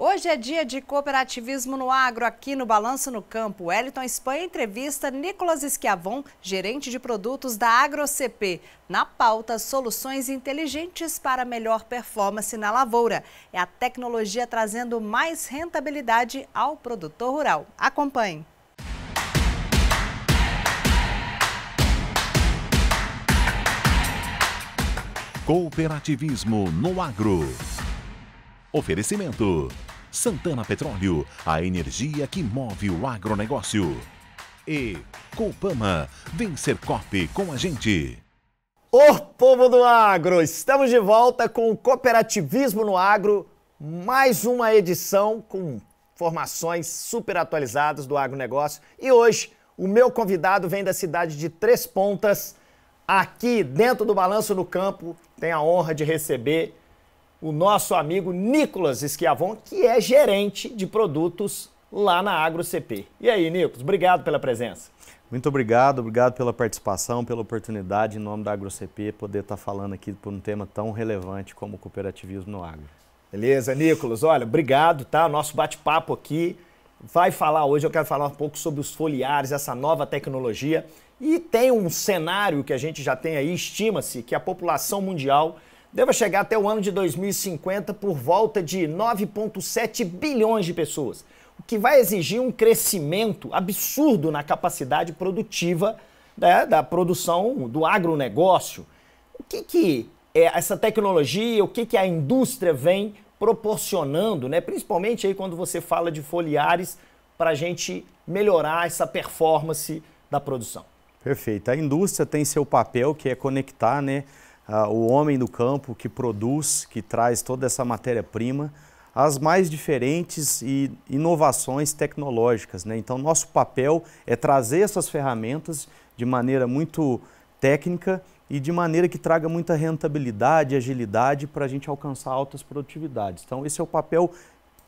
Hoje é dia de cooperativismo no agro, aqui no Balanço no Campo. Wellington Espanha entrevista Nicolas Esquiavon, gerente de produtos da AgroCP. Na pauta, soluções inteligentes para melhor performance na lavoura. É a tecnologia trazendo mais rentabilidade ao produtor rural. Acompanhe. Cooperativismo no agro. Oferecimento. Santana Petróleo, a energia que move o agronegócio. E Coupama, vencer Cop com a gente. Ô povo do agro, estamos de volta com o Cooperativismo no Agro, mais uma edição com informações super atualizadas do agronegócio. E hoje o meu convidado vem da cidade de Três Pontas, aqui dentro do Balanço no Campo, tem a honra de receber o nosso amigo Nicolas Esquiavon, que é gerente de produtos lá na AgroCP. E aí, Nicolas, obrigado pela presença. Muito obrigado, obrigado pela participação, pela oportunidade, em nome da AgroCP, poder estar tá falando aqui por um tema tão relevante como o cooperativismo no agro. Beleza, Nicolas, olha, obrigado, tá? Nosso bate-papo aqui vai falar hoje, eu quero falar um pouco sobre os foliares, essa nova tecnologia. E tem um cenário que a gente já tem aí, estima-se que a população mundial deva chegar até o ano de 2050 por volta de 9,7 bilhões de pessoas, o que vai exigir um crescimento absurdo na capacidade produtiva né, da produção do agronegócio. O que, que é essa tecnologia, o que, que a indústria vem proporcionando, né, principalmente aí quando você fala de foliares, para a gente melhorar essa performance da produção? Perfeito. A indústria tem seu papel que é conectar né, ah, o homem do campo que produz, que traz toda essa matéria-prima, as mais diferentes e inovações tecnológicas. Né? Então, nosso papel é trazer essas ferramentas de maneira muito técnica e de maneira que traga muita rentabilidade, agilidade para a gente alcançar altas produtividades. Então, esse é o papel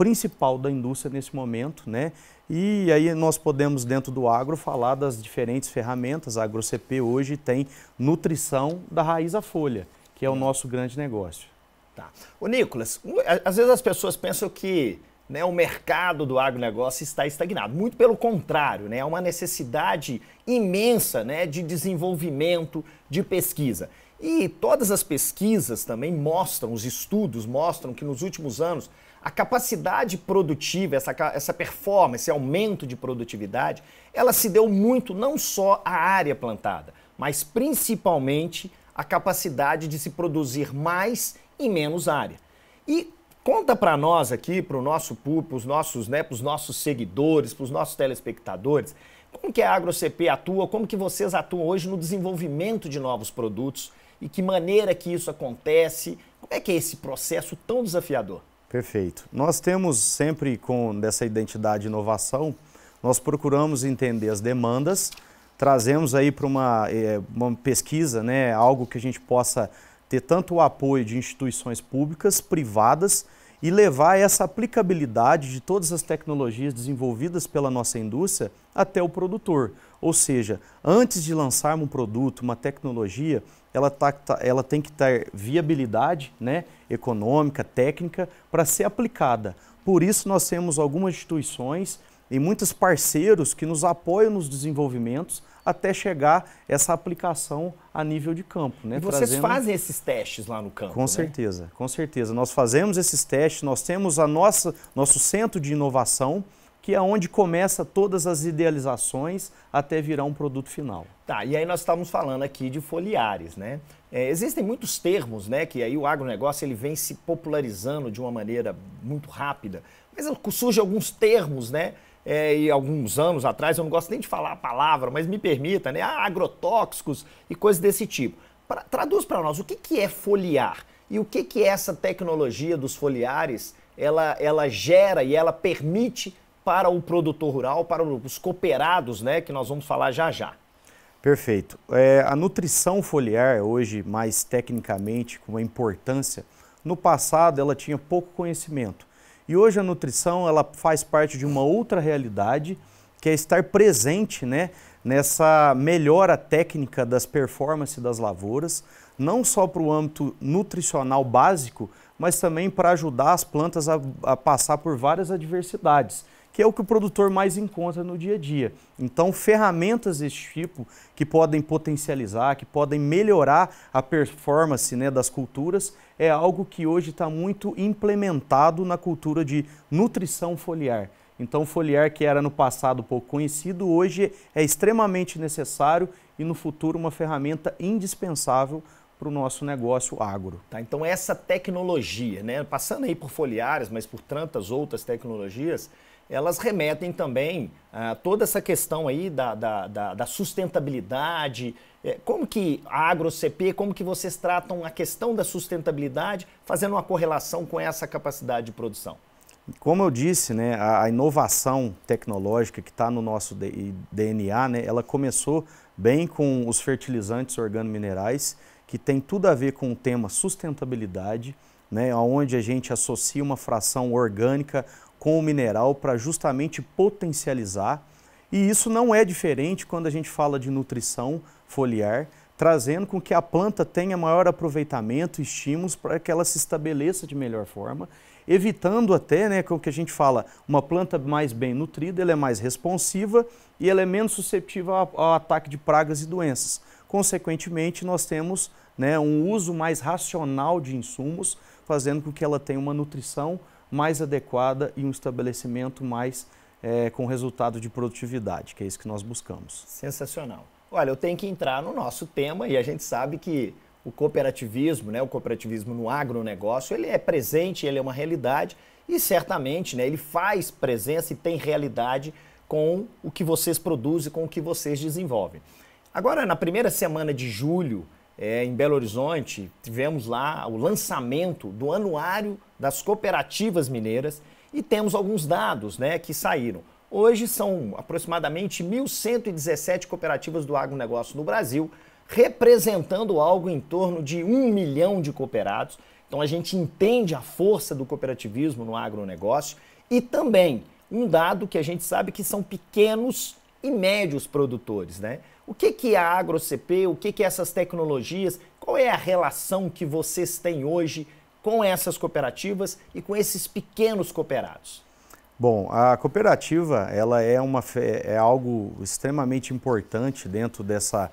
principal da indústria nesse momento, né? E aí nós podemos dentro do agro falar das diferentes ferramentas. A AgroCP hoje tem nutrição da raiz à folha, que é o hum. nosso grande negócio. Tá. O Nicolas, às vezes as pessoas pensam que né, o mercado do agronegócio está estagnado. Muito pelo contrário, né, é uma necessidade imensa né, de desenvolvimento, de pesquisa. E todas as pesquisas também mostram, os estudos mostram que nos últimos anos a capacidade produtiva, essa, essa performance, esse aumento de produtividade, ela se deu muito não só à área plantada, mas principalmente à capacidade de se produzir mais em menos área. E conta para nós aqui, para o nosso público, para os nossos, né, para os nossos seguidores, para os nossos telespectadores, como que a AgroCP atua, como que vocês atuam hoje no desenvolvimento de novos produtos e que maneira que isso acontece, como é que é esse processo tão desafiador? Perfeito. Nós temos sempre com dessa identidade inovação, nós procuramos entender as demandas, trazemos aí para uma, eh, uma pesquisa, né, algo que a gente possa ter tanto o apoio de instituições públicas, privadas, e levar essa aplicabilidade de todas as tecnologias desenvolvidas pela nossa indústria até o produtor. Ou seja, antes de lançarmos um produto, uma tecnologia, ela, tá, tá, ela tem que ter viabilidade né, econômica, técnica, para ser aplicada. Por isso, nós temos algumas instituições e muitos parceiros que nos apoiam nos desenvolvimentos até chegar essa aplicação a nível de campo. Né? E vocês Trazendo... fazem esses testes lá no campo? Com né? certeza, com certeza. Nós fazemos esses testes, nós temos a nossa, nosso centro de inovação, que é onde começa todas as idealizações até virar um produto final. Tá, e aí nós estamos falando aqui de foliares, né? É, existem muitos termos, né, que aí o agronegócio ele vem se popularizando de uma maneira muito rápida, mas surgem alguns termos, né, é, e alguns anos atrás, eu não gosto nem de falar a palavra, mas me permita, né, ah, agrotóxicos e coisas desse tipo. Pra, traduz para nós, o que, que é foliar? E o que, que essa tecnologia dos foliares, ela, ela gera e ela permite para o produtor rural, para os cooperados, né, que nós vamos falar já já. Perfeito. É, a nutrição foliar, hoje mais tecnicamente, com uma importância, no passado ela tinha pouco conhecimento. E hoje a nutrição ela faz parte de uma outra realidade, que é estar presente né, nessa melhora técnica das performances das lavouras, não só para o âmbito nutricional básico, mas também para ajudar as plantas a, a passar por várias adversidades que é o que o produtor mais encontra no dia a dia. Então, ferramentas desse tipo que podem potencializar, que podem melhorar a performance né, das culturas, é algo que hoje está muito implementado na cultura de nutrição foliar. Então, foliar que era no passado pouco conhecido, hoje é extremamente necessário e no futuro uma ferramenta indispensável para o nosso negócio agro. Tá, então essa tecnologia, né, passando aí por foliares, mas por tantas outras tecnologias, elas remetem também a ah, toda essa questão aí da, da, da, da sustentabilidade. É, como que a AgroCP, como que vocês tratam a questão da sustentabilidade, fazendo uma correlação com essa capacidade de produção? Como eu disse, né, a inovação tecnológica que está no nosso DNA, né, ela começou bem com os fertilizantes organominerais, que tem tudo a ver com o tema sustentabilidade, né, onde a gente associa uma fração orgânica com o mineral para justamente potencializar. E isso não é diferente quando a gente fala de nutrição foliar, trazendo com que a planta tenha maior aproveitamento, estímulos para que ela se estabeleça de melhor forma, evitando até, né, com o que a gente fala, uma planta mais bem nutrida, ela é mais responsiva e ela é menos suscetível ao, ao ataque de pragas e doenças. Consequentemente, nós temos né, um uso mais racional de insumos, fazendo com que ela tenha uma nutrição mais adequada e um estabelecimento mais é, com resultado de produtividade, que é isso que nós buscamos. Sensacional. Olha, eu tenho que entrar no nosso tema e a gente sabe que o cooperativismo, né, o cooperativismo no agronegócio, ele é presente, ele é uma realidade e certamente né, ele faz presença e tem realidade com o que vocês produzem, com o que vocês desenvolvem. Agora, na primeira semana de julho, é, em Belo Horizonte, tivemos lá o lançamento do Anuário das cooperativas mineiras e temos alguns dados né, que saíram. Hoje são aproximadamente 1.117 cooperativas do agronegócio no Brasil, representando algo em torno de um milhão de cooperados. Então a gente entende a força do cooperativismo no agronegócio e também um dado que a gente sabe que são pequenos e médios produtores, né? O que, que é a AgroCP, o que, que é essas tecnologias, qual é a relação que vocês têm hoje com essas cooperativas e com esses pequenos cooperados? Bom, a cooperativa ela é, uma, é algo extremamente importante dentro dessa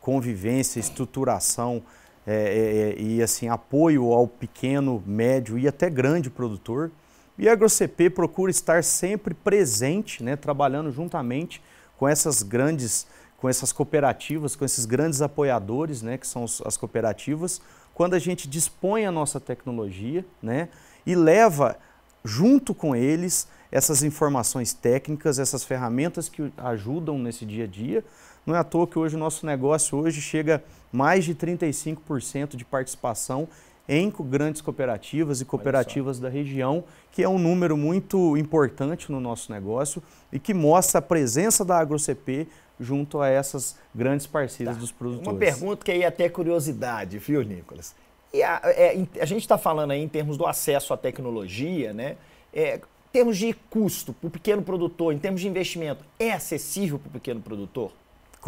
convivência, estruturação é, é, é, e assim apoio ao pequeno, médio e até grande produtor. E a AgroCP procura estar sempre presente, né, trabalhando juntamente com essas grandes, com essas cooperativas, com esses grandes apoiadores, né, que são as cooperativas, quando a gente dispõe a nossa tecnologia né, e leva junto com eles essas informações técnicas, essas ferramentas que ajudam nesse dia a dia. Não é à toa que hoje o nosso negócio hoje chega mais de 35% de participação em grandes cooperativas e cooperativas da região, que é um número muito importante no nosso negócio e que mostra a presença da AgroCP junto a essas grandes parceiras tá. dos produtores. Uma pergunta que aí é até curiosidade, viu, Nicolas? E a, é, a gente está falando aí em termos do acesso à tecnologia, né? É, em termos de custo para o pequeno produtor, em termos de investimento, é acessível para o pequeno produtor?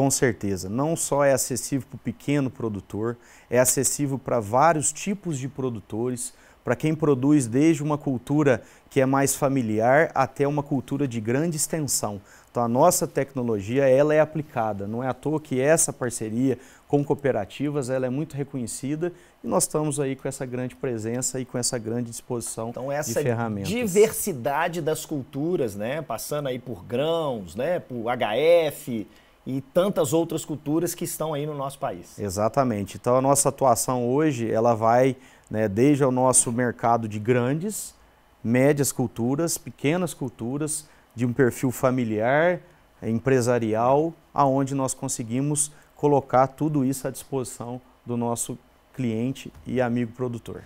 Com certeza. Não só é acessível para o pequeno produtor, é acessível para vários tipos de produtores, para quem produz desde uma cultura que é mais familiar até uma cultura de grande extensão. Então a nossa tecnologia ela é aplicada, não é à toa que essa parceria com cooperativas ela é muito reconhecida e nós estamos aí com essa grande presença e com essa grande disposição então, essa de ferramentas. diversidade das culturas, né, passando aí por grãos, né, por HF, e tantas outras culturas que estão aí no nosso país. Exatamente. Então a nossa atuação hoje ela vai né, desde o nosso mercado de grandes, médias culturas, pequenas culturas, de um perfil familiar, empresarial, aonde nós conseguimos colocar tudo isso à disposição do nosso cliente e amigo produtor.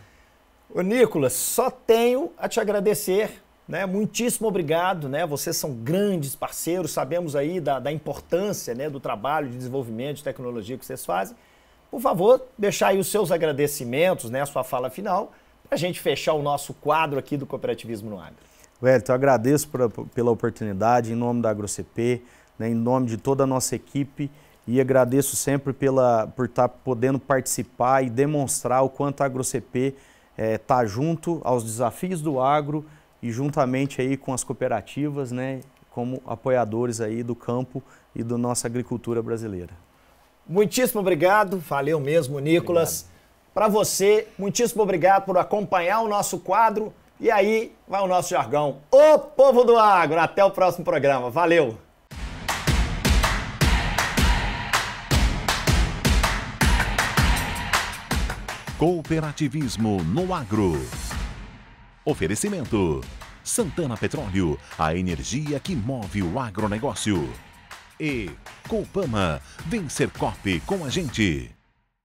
Ô Nicolas, só tenho a te agradecer né? Muitíssimo obrigado, né? Vocês são grandes parceiros, sabemos aí da, da importância né, do trabalho de desenvolvimento de tecnologia que vocês fazem. Por favor, deixar aí os seus agradecimentos, né, a sua fala final, para a gente fechar o nosso quadro aqui do Cooperativismo no Agro. Wellington, eu agradeço pra, pela oportunidade, em nome da AgroCP, né, em nome de toda a nossa equipe, e agradeço sempre pela, por estar tá podendo participar e demonstrar o quanto a AgroCP está eh, é, junto aos desafios do agro e juntamente aí com as cooperativas, né, como apoiadores aí do campo e da nossa agricultura brasileira. Muitíssimo obrigado, valeu mesmo, Nicolas. Para você, muitíssimo obrigado por acompanhar o nosso quadro. E aí vai o nosso jargão. O povo do agro, até o próximo programa. Valeu! Cooperativismo no agro. Oferecimento: Santana Petróleo, a energia que move o agronegócio. E Coupama, vencer COP com a gente.